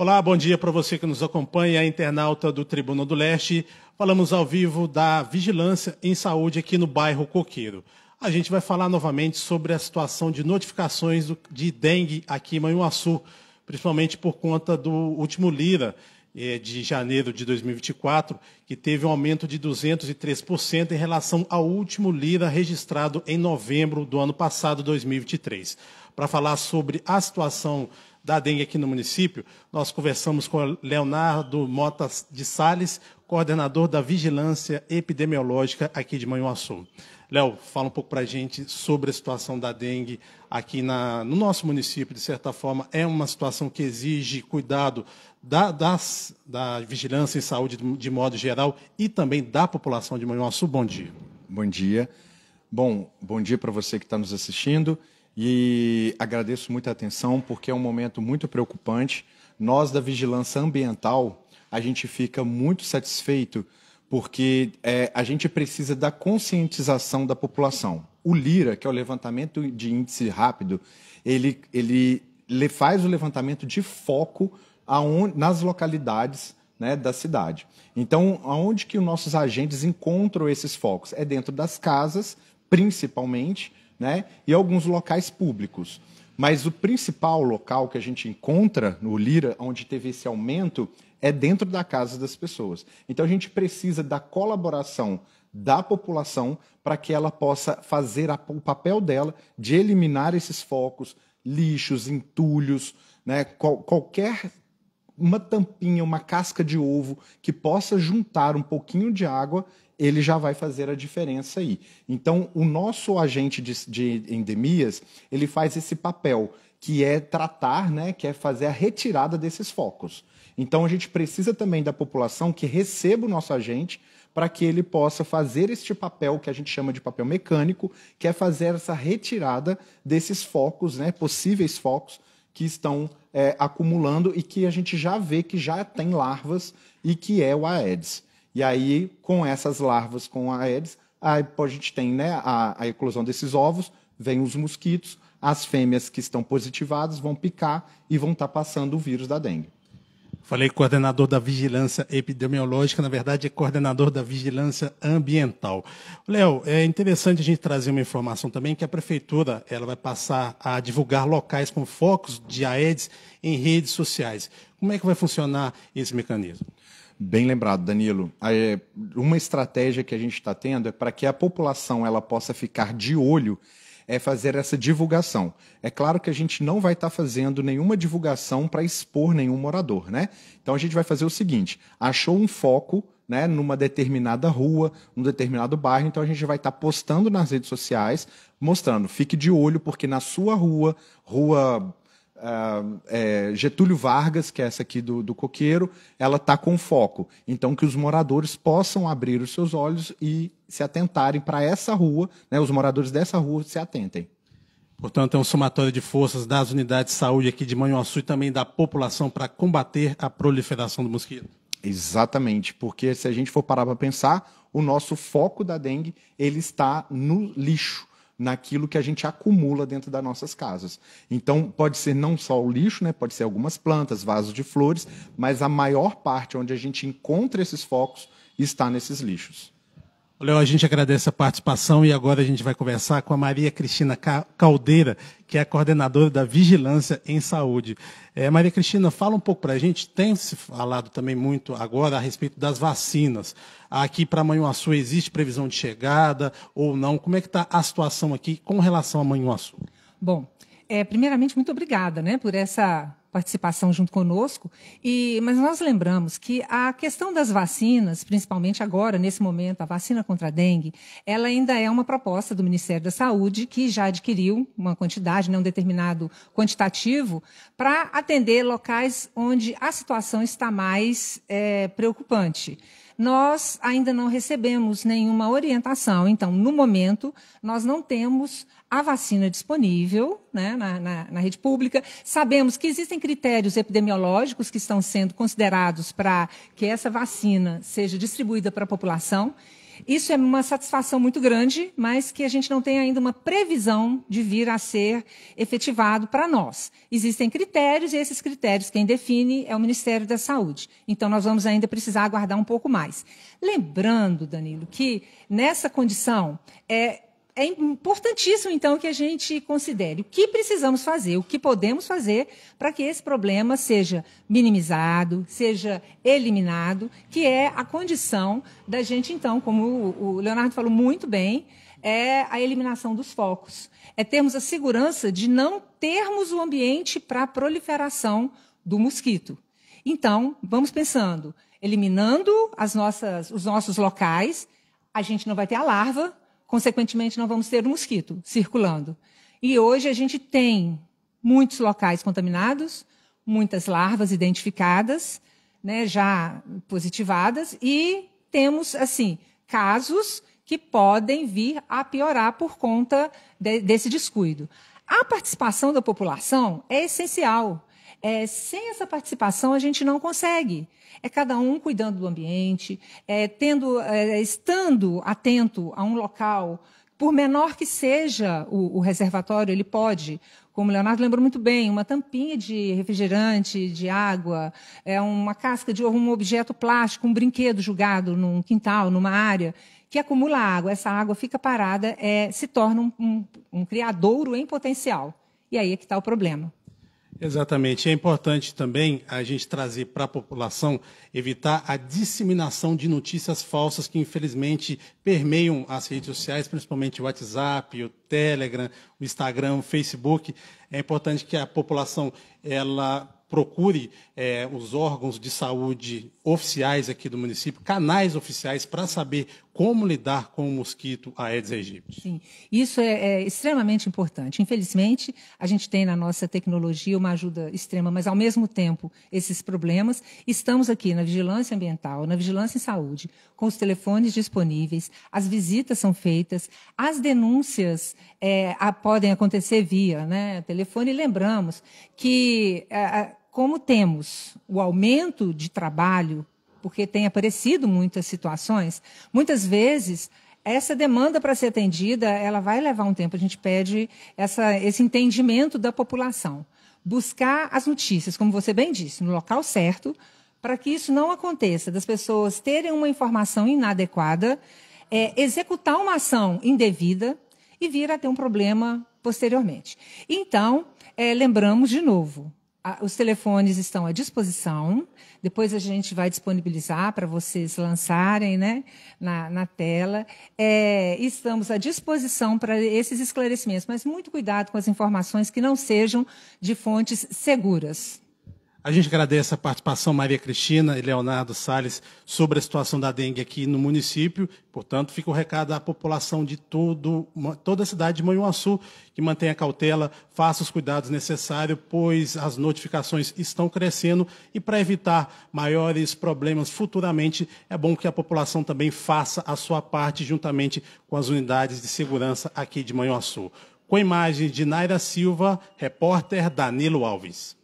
Olá, bom dia para você que nos acompanha, internauta do Tribunal do Leste. Falamos ao vivo da Vigilância em Saúde aqui no bairro Coqueiro. A gente vai falar novamente sobre a situação de notificações de dengue aqui em Manhuaçu, principalmente por conta do último Lira eh, de janeiro de 2024, que teve um aumento de 203% em relação ao último Lira registrado em novembro do ano passado, 2023. Para falar sobre a situação da dengue aqui no município, nós conversamos com Leonardo Mota de Sales, coordenador da Vigilância Epidemiológica aqui de Manhuaçu. Léo, fala um pouco para a gente sobre a situação da dengue aqui na, no nosso município, de certa forma, é uma situação que exige cuidado da, das, da vigilância em saúde de modo geral e também da população de Manhuaçu. Bom dia. Bom dia. Bom, bom dia para você que está nos assistindo e agradeço muito a atenção, porque é um momento muito preocupante. Nós, da Vigilância Ambiental, a gente fica muito satisfeito, porque é, a gente precisa da conscientização da população. O LIRA, que é o Levantamento de Índice Rápido, ele, ele, faz o levantamento de foco aonde, nas localidades né, da cidade. Então, aonde que os nossos agentes encontram esses focos? É dentro das casas, principalmente, né? e alguns locais públicos. Mas o principal local que a gente encontra no Lira, onde teve esse aumento, é dentro da casa das pessoas. Então a gente precisa da colaboração da população para que ela possa fazer a, o papel dela de eliminar esses focos, lixos, entulhos, né? Qual, qualquer uma tampinha, uma casca de ovo que possa juntar um pouquinho de água, ele já vai fazer a diferença aí. Então, o nosso agente de, de endemias, ele faz esse papel, que é tratar, né, que é fazer a retirada desses focos. Então, a gente precisa também da população que receba o nosso agente para que ele possa fazer este papel que a gente chama de papel mecânico, que é fazer essa retirada desses focos, né, possíveis focos que estão é, acumulando e que a gente já vê que já tem larvas e que é o Aedes. E aí, com essas larvas com Aedes, aí a gente tem né, a, a eclosão desses ovos, vem os mosquitos, as fêmeas que estão positivadas vão picar e vão estar tá passando o vírus da dengue. Falei coordenador da vigilância epidemiológica, na verdade é coordenador da vigilância ambiental. Léo, é interessante a gente trazer uma informação também que a prefeitura ela vai passar a divulgar locais com focos de Aedes em redes sociais. Como é que vai funcionar esse mecanismo? Bem lembrado, Danilo. É, uma estratégia que a gente está tendo é para que a população ela possa ficar de olho é fazer essa divulgação. É claro que a gente não vai estar tá fazendo nenhuma divulgação para expor nenhum morador, né? Então a gente vai fazer o seguinte: achou um foco né, numa determinada rua, num determinado bairro. Então a gente vai estar tá postando nas redes sociais, mostrando. Fique de olho, porque na sua rua, rua uh, é, Getúlio Vargas, que é essa aqui do, do Coqueiro, ela está com foco. Então que os moradores possam abrir os seus olhos e se atentarem para essa rua, né, os moradores dessa rua se atentem. Portanto, é um somatório de forças das unidades de saúde aqui de Manhuaçu e também da população para combater a proliferação do mosquito. Exatamente, porque se a gente for parar para pensar, o nosso foco da dengue ele está no lixo naquilo que a gente acumula dentro das nossas casas. Então, pode ser não só o lixo, né? pode ser algumas plantas, vasos de flores, mas a maior parte onde a gente encontra esses focos está nesses lixos. Léo, a gente agradece a participação e agora a gente vai conversar com a Maria Cristina Caldeira, que é a coordenadora da Vigilância em Saúde. É, Maria Cristina, fala um pouco para a gente, tem se falado também muito agora a respeito das vacinas. Aqui para Manhuaçu existe previsão de chegada ou não? Como é que está a situação aqui com relação a Manhuaçu? Bom, é, primeiramente, muito obrigada né, por essa participação junto conosco. E, mas nós lembramos que a questão das vacinas, principalmente agora, nesse momento, a vacina contra a dengue, ela ainda é uma proposta do Ministério da Saúde, que já adquiriu uma quantidade, né, um determinado quantitativo, para atender locais onde a situação está mais é, preocupante nós ainda não recebemos nenhuma orientação. Então, no momento, nós não temos a vacina disponível né, na, na, na, rede pública. Sabemos que existem critérios epidemiológicos que estão sendo considerados para que essa vacina seja distribuída para a população. Isso é uma satisfação muito grande, mas que a gente não tem ainda uma previsão de vir a ser efetivado para nós. Existem critérios e esses critérios quem define é o Ministério da Saúde. Então nós vamos ainda precisar aguardar um pouco mais. Lembrando, Danilo, que nessa condição é é importantíssimo, então, que a gente considere o que precisamos fazer, o que podemos fazer para que esse problema seja minimizado, seja eliminado, que é a condição da gente, então, como o Leonardo falou muito bem, é a eliminação dos focos. É termos a segurança de não termos o ambiente para a proliferação do mosquito. Então, vamos pensando, eliminando as nossas, os nossos locais, a gente não vai ter a larva, Consequentemente, não vamos ter mosquito circulando. E hoje a gente tem muitos locais contaminados, muitas larvas identificadas, né, já positivadas, e temos, assim, casos que podem vir a piorar por conta de, desse descuido. A participação da população é essencial. É, sem essa participação, a gente não consegue. É cada um cuidando do ambiente, é, tendo, é, estando atento a um local, por menor que seja o, o reservatório, ele pode como o Leonardo lembrou muito bem, uma tampinha de refrigerante, de água, é uma casca de ovo, um objeto plástico, um brinquedo jogado num quintal, numa área, que acumula água. Essa água fica parada, é, se torna um, um, um criadouro em potencial. E aí é que está o problema. Exatamente. É importante também a gente trazer para a população evitar a disseminação de notícias falsas que, infelizmente, permeiam as redes sociais, principalmente o WhatsApp, o Telegram, o Instagram, o Facebook. É importante que a população ela procure é, os órgãos de saúde oficiais aqui do município, canais oficiais, para saber como lidar com o mosquito Aedes aegypti. Sim, isso é, é, extremamente importante. Infelizmente, a gente tem na nossa tecnologia uma ajuda extrema, mas ao mesmo tempo esses problemas. Estamos aqui na vigilância ambiental, na vigilância em saúde, com os telefones disponíveis, as visitas são feitas, as denúncias é, a, podem acontecer via né, telefone. E lembramos que, é, é, como temos o aumento de trabalho porque tem aparecido muitas situações, muitas vezes essa demanda para ser atendida, ela vai levar um tempo. A gente pede essa, esse entendimento da população. Buscar as notícias, como você bem disse, no local certo, para que isso não aconteça, das pessoas terem uma informação inadequada, é, executar uma ação indevida e vir a ter um problema posteriormente. Então, é, lembramos de novo, os telefones estão à disposição. Depois a gente vai disponibilizar para vocês lançarem né, na, na tela. É, estamos à disposição para esses esclarecimentos, mas muito cuidado com as informações que não sejam de fontes seguras. A gente agradece a participação Maria Cristina e Leonardo Sales sobre a situação da dengue aqui no município. Portanto, fica o recado à população de todo, toda a cidade de Manhuaçu que mantenha cautela, faça os cuidados necessários, pois as notificações estão crescendo e para evitar maiores problemas futuramente, é bom que a população também faça a sua parte juntamente com as unidades de segurança aqui de Manhuaçu. Com imagens de Naira Silva, repórter Danilo Alves.